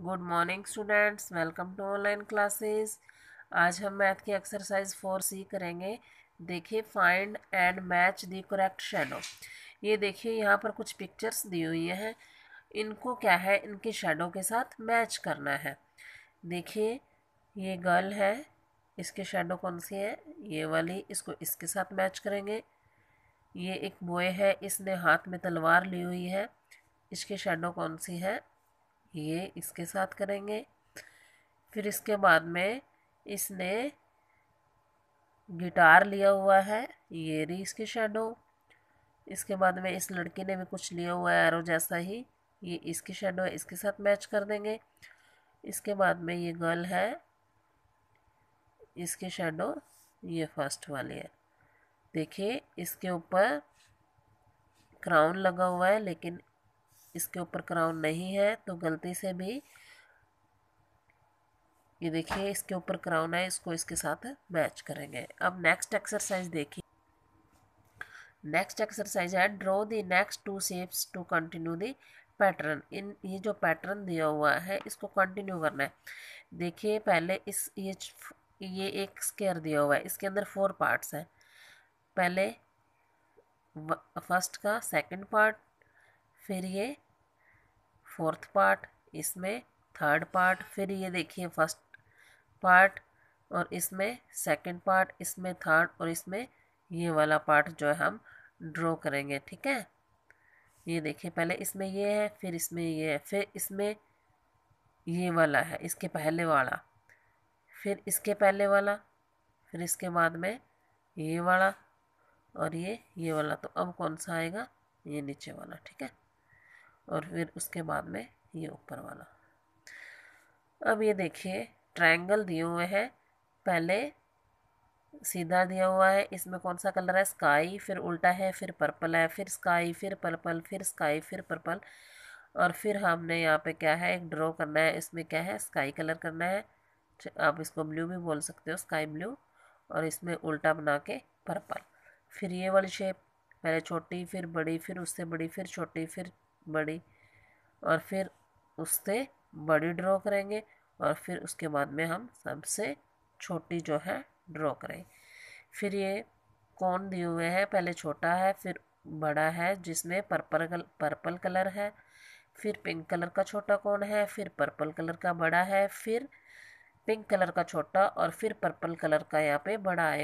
good morning students welcome to online classes आज हम math की एक्सरसाइज फोर सी करेंगे देखिए find and match the correct shadow ये देखिए यहाँ पर कुछ पिक्चर्स दी हुई हैं इनको क्या है इनके शेडो के साथ मैच करना है देखिए ये गर्ल है इसके शेडो कौन सी है ये वाली इसको इसके साथ मैच करेंगे ये एक बॉय है इसने हाथ में तलवार ली हुई है इसके शेडो कौन सी है ये इसके साथ करेंगे फिर इसके बाद में इसने गिटार लिया हुआ है ये रही इसकी शेडो इसके बाद में इस लड़की ने भी कुछ लिया हुआ है एरो जैसा ही ये इसकी शेडो है इसके साथ मैच कर देंगे इसके बाद में ये गर्ल है इसकी शेडो ये फर्स्ट वाली है देखिए इसके ऊपर क्राउन लगा हुआ है लेकिन इसके ऊपर क्राउन नहीं है तो गलती से भी ये देखिए इसके ऊपर क्राउन है इसको इसके साथ मैच करेंगे अब नेक्स्ट एक्सरसाइज देखिए नेक्स्ट एक्सरसाइज है draw the next two shapes to continue the pattern in ये जो पैटर्न दिया हुआ है इसको कंटिन्यू करना है देखिए पहले इस ये ये एक स्केयर दिया हुआ है इसके अंदर फोर पार्ट्स हैं पहले फर्स्ट का सेकंड पार्ट फिर ये फोर्थ पार्ट इसमें थर्ड पार्ट फिर ये देखिए फर्स्ट पार्ट और इसमें सेकंड पार्ट इसमें थर्ड और इसमें ये वाला पार्ट जो है हम ड्रॉ करेंगे ठीक है ये देखिए पहले इसमें ये है फिर इसमें ये है फिर इसमें ये वाला है इसके पहले वाला फिर इसके पहले वाला फिर इसके बाद में ये वाला और ये ये वाला तो अब कौन सा आएगा ये नीचे वाला ठीक है और फिर उसके बाद में ये ऊपर वाला अब ये देखिए ट्रायंगल दिए हुए हैं पहले सीधा दिया हुआ है इसमें कौन सा कलर है स्काई फिर उल्टा है फिर पर्पल है फिर स्काई फिर पर्पल फिर स्काई फिर पर्पल और फिर हमने यहाँ पे क्या है एक ड्रॉ करना है इसमें क्या है स्काई कलर करना है आप इसको ब्लू भी बोल सकते हो स्काई ब्लू और इसमें उल्टा बना के पर्पल फिर ये वाली शेप पहले छोटी फिर बड़ी फिर उससे बड़ी फिर छोटी फिर बड़ी और फिर उससे बड़ी ड्रॉ करेंगे और फिर उसके बाद में हम सबसे छोटी जो है ड्रॉ करें फिर ये कौन दिए हुए हैं पहले छोटा है फिर बड़ा है जिसमें पर्पल कल, पर्पल कलर है फिर पिंक कलर का छोटा कौन है फिर पर्पल कलर का बड़ा है फिर पिंक कलर का छोटा और फिर पर्पल कलर का यहाँ पे बड़ा आएगा